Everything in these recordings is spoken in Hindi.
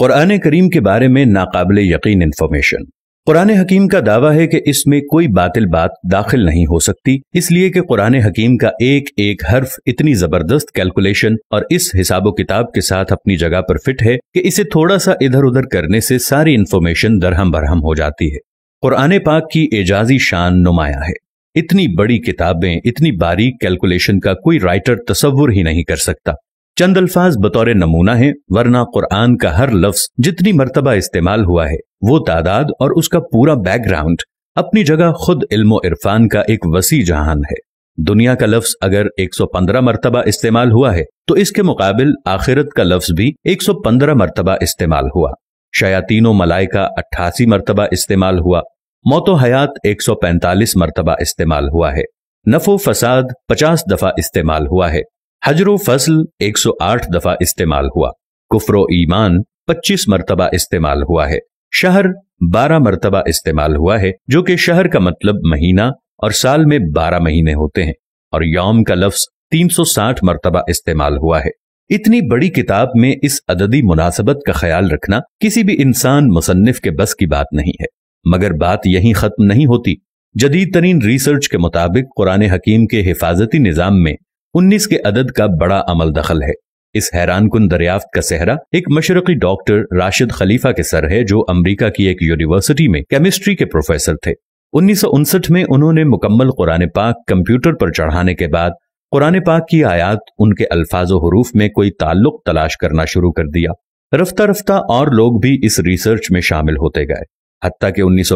कुरान करीम के बारे में नाकबले यकीन इन्फॉर्मेशन कुरान हकीम का दावा है कि इसमें कोई बातिल बात दाखिल नहीं हो सकती इसलिए कि कुरान हकीम का एक एक हर्फ इतनी जबरदस्त कैलकुलेशन और इस हिसाब किताब के साथ अपनी जगह पर फिट है कि इसे थोड़ा सा इधर उधर करने से सारी इन्फॉर्मेशन दरहम बरहम हो जाती है कुरान पाक की एजाजी शान नुमाया है इतनी बड़ी किताबें इतनी बारीक कैलकुलेशन का कोई राइटर तस्वुर ही नहीं कर सकता चंद अल्फाज बतौर नमूना है वरना कुरान का हर लफ्ज जितनी मरतबा इस्तेमाल हुआ है वो तादाद और उसका पूरा बैकग्राउंड अपनी जगह खुद इल्म इरफान का एक वसी जहान है दुनिया का लफ्ज अगर 115 मरतबा इस्तेमाल हुआ है तो इसके मुकाबले आखिरत का लफ्ज भी 115 मरतबा इस्तेमाल हुआ शयातीनो मलाइका अट्ठासी मरतबा इस्तेमाल हुआ मौतो हयात 145 मरतबा इस्तेमाल हुआ है नफो फसाद 50 दफा इस्तेमाल हुआ है हजरो फसल 108 दफा इस्तेमाल हुआ कुफर ईमान 25 मरतबा इस्तेमाल हुआ है शहर 12 मरतबा इस्तेमाल हुआ है जो कि शहर का मतलब महीना और साल में 12 महीने होते हैं और यौम का सौ 360 मरतबा इस्तेमाल हुआ है इतनी बड़ी किताब में इस अददी मुनासबत का ख्याल रखना किसी भी इंसान मुसन्फ के बस की बात नहीं है मगर बात यही खत्म नहीं होती जदीद तरीन रिसर्च के मुताबिक कुरान हकीम के हिफाजती निज़ाम में उन्नीस के अदद का बड़ा अमल दखल है इस हैरान कन दरियाफ्त का सेहरा एक मशरकी डॉक्टर राशिद खलीफा के सर है जो अमरीका की एक यूनिवर्सिटी में केमिस्ट्री के प्रोफेसर थे उन्नीस में उन्होंने मुकम्मल कुरान पाक कंप्यूटर पर चढ़ाने के बाद कुरान पाक की आयात उनके अल्फाज हरूफ में कोई ताल्लुक तलाश करना शुरू कर दिया रफ्ता रफ्ता और लोग भी इस रिसर्च में शामिल होते गए हती कि उन्नीस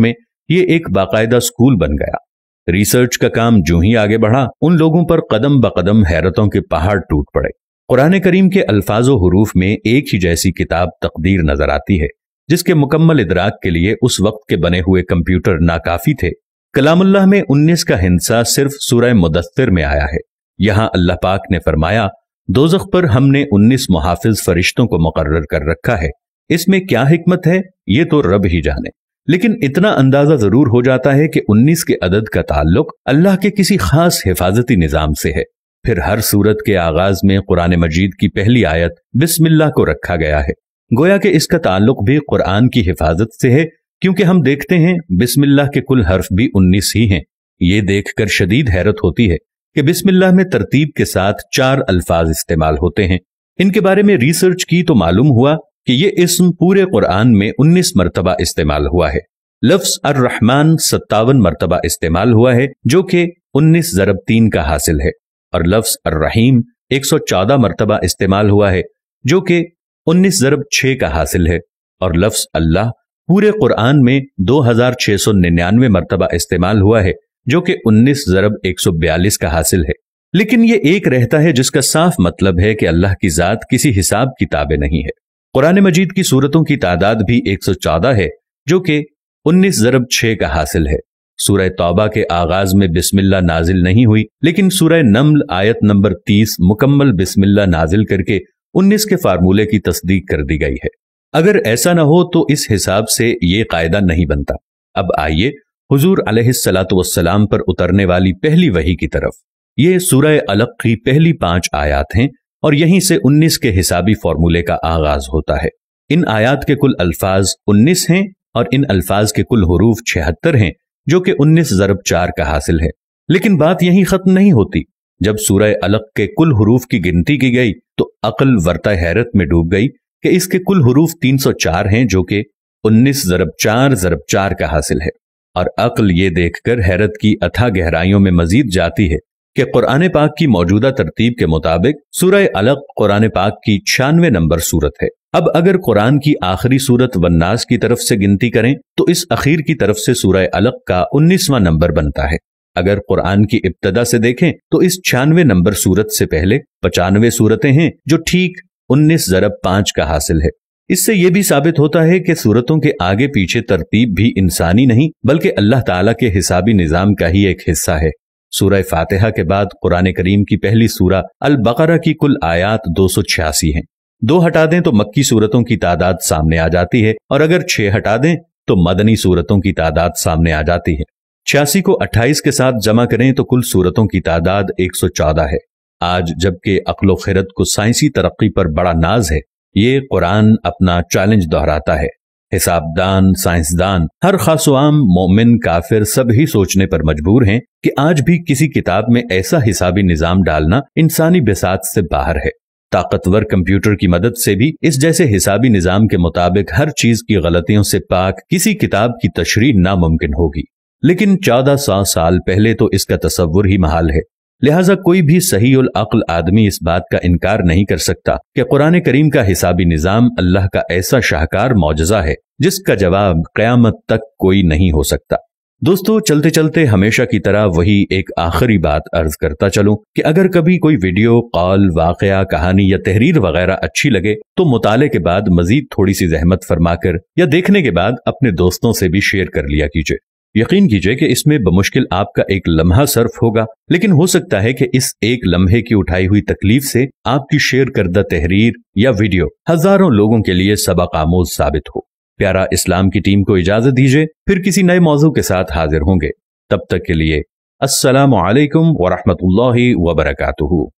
में ये एक बाकायदा स्कूल बन गया रिसर्च का काम जो ही आगे बढ़ा उन लोगों पर कदम ब कदम हैरतों के पहाड़ टूट पड़े कुरान करीम के अल्फाजो हरूफ में एक ही जैसी किताब तकदीर नजर आती है जिसके मुकम्मल इदराक के लिए उस वक्त के बने हुए कंप्यूटर नाकाफी थे कलामुल्लाह में उन्नीस का हिंसा सिर्फ सूरह मुदस्तर में आया है यहाँ अल्लाह पाक ने फरमाया दोजख पर हमने उन्नीस मुहाफिज फरिश्तों को मुकर्र कर रखा है इसमें क्या हिकमत है ये तो रब ही जाने लेकिन इतना अंदाजा जरूर हो जाता है कि 19 के अदद का ताल्लुक अल्लाह के किसी खास हिफाजती निज़ाम से है फिर हर सूरत के आगाज में कुरान मजीद की पहली आयत बिस्मिल्ला को रखा गया है गोया कि इसका ताल्लुक भी कुरान की हिफाजत से है क्योंकि हम देखते हैं बिस्मिल्लाह के कुल हर्फ भी उन्नीस ही हैं ये देखकर शदीद हैरत होती है कि बिस्मिल्लाह में तरतीब के साथ चार अल्फाज इस्तेमाल होते हैं इनके बारे में रिसर्च की तो मालूम हुआ कि ये इसम पूरे कुरान में 19 मरतबा इस्तेमाल हुआ है लफ्स अर रहमान सत्तावन मरतबा इस्तेमाल हुआ है जो कि 19 जरब तीन का हासिल है और लफ्स अर रहीम 114 मरतबा इस्तेमाल हुआ है जो कि 19 जरब छः का हासिल है और लफ्स अल्लाह पूरे कुरान में 2699 मरतबा इस्तेमाल हुआ है जो कि 19 जरब 142 का हासिल है लेकिन ये एक रहता है जिसका साफ मतलब है कि अल्लाह की जात किसी हिसाब ताबे नहीं है कुरान मजीद की सूरतों की तादाद भी 114 है जो कि 19 जरब 6 का हासिल है सूरह तौबा के आगाज में बिस्मिल्ला नाजिल नहीं हुई लेकिन सूरह नम्ल आयत नंबर 30 मुकम्मल बिस्मिल्ला नाजिल करके 19 के फार्मूले की तस्दीक कर दी गई है अगर ऐसा ना हो तो इस हिसाब से ये कायदा नहीं बनता अब आइए हुजूर अलैहिस्सलाम पर उतरने वाली पहली वही की तरफ ये सूरह अलग की पहली पांच आयात हैं और यहीं से 19 के हिसाबी फॉर्मूले का आगाज होता है इन आयात के कुल अल्फाज 19 हैं और इन अल्फाज के कुल हरूफ छिहत्तर हैं जो कि 19 जरब चार का हासिल है लेकिन बात यही खत्म नहीं होती जब सूरह अलग के कुल हरूफ की गिनती की गई तो अकल वर्ता हैरत में डूब गई कि इसके कुल हरूफ 304 हैं जो कि 19 जरब चार जरब चार का हासिल है और अकल ये देखकर हैरत की अथा गहराइयों में मजीद जाती है कि कुरान पाक की मौजूदा तरतीब के मुताबिक सूरह अलग कुरान पाक की छियानवे नंबर सूरत है अब अगर कुरान की आखिरी सूरत वन्नास की तरफ से गिनती करें तो इस अखीर की तरफ से सूरह अलग का उन्नीसवां नंबर बनता है अगर कुरान की इब्तदा से देखें तो इस छियानवे नंबर सूरत से पहले पचानवे सूरतें हैं जो ठीक उन्नीस जरब पांच का हासिल है इससे यह भी साबित होता है कि सूरतों के आगे पीछे तरतीब भी इंसानी नहीं बल्कि अल्लाह ताला के हिसाबी निज़ाम का ही एक हिस्सा है सूरह फातिहा के बाद कुरान करीम की पहली सूरह अल बकरा की कुल आयात दो सौ छियासी है दो हटा दें तो मक्की सूरतों की तादाद सामने आ जाती है और अगर छह हटा दें तो मदनी सूरतों की तादाद सामने आ जाती है छियासी को अट्ठाईस के साथ जमा करें तो कुल सूरतों की तादाद एक सौ चौदह है आज जबकि अकलो खिरत को साइंसी तरक्की पर बड़ा नाज है ये कुरान अपना चैलेंज दोहराता है हिसाबदान साइंसदान हर खास आम मोमिन काफिर सब ही सोचने पर मजबूर हैं कि आज भी किसी किताब में ऐसा हिसाबी निजाम डालना इंसानी बेसात से बाहर है ताकतवर कंप्यूटर की मदद से भी इस जैसे हिसाबी निजाम के मुताबिक हर चीज की गलतियों से पाक किसी किताब की तशरी नामुमकिन होगी लेकिन चौदह सौ साल पहले तो इसका तस्वुर ही महाल है लिहाजा कोई भी सही उल अक्ल आदमी इस बात का इनकार नहीं कर सकता कि कुरान करीम का हिसाबी निज़ाम अल्लाह का ऐसा शाहकार मुआजा है जिसका जवाब क्यामत तक कोई नहीं हो सकता दोस्तों चलते चलते हमेशा की तरह वही एक आखिरी बात अर्ज करता चलूं कि अगर कभी कोई वीडियो कॉल वाकया कहानी या तहरीर वगैरह अच्छी लगे तो मुताले के बाद मजीद थोड़ी सी जहमत फरमाकर या देखने के बाद अपने दोस्तों से भी शेयर कर लिया कीजिए यकीन कीजिए कि इसमें बमुश्किल आपका एक लम्हा सर्फ होगा लेकिन हो सकता है कि इस एक लम्हे की उठाई हुई तकलीफ से आपकी शेयर करदा तहरीर या वीडियो हजारों लोगों के लिए सबक आमोज साबित हो प्यारा इस्लाम की टीम को इजाजत दीजिए फिर किसी नए मौजू के साथ हाजिर होंगे तब तक के लिए असलम वरहमत लाही वबरकू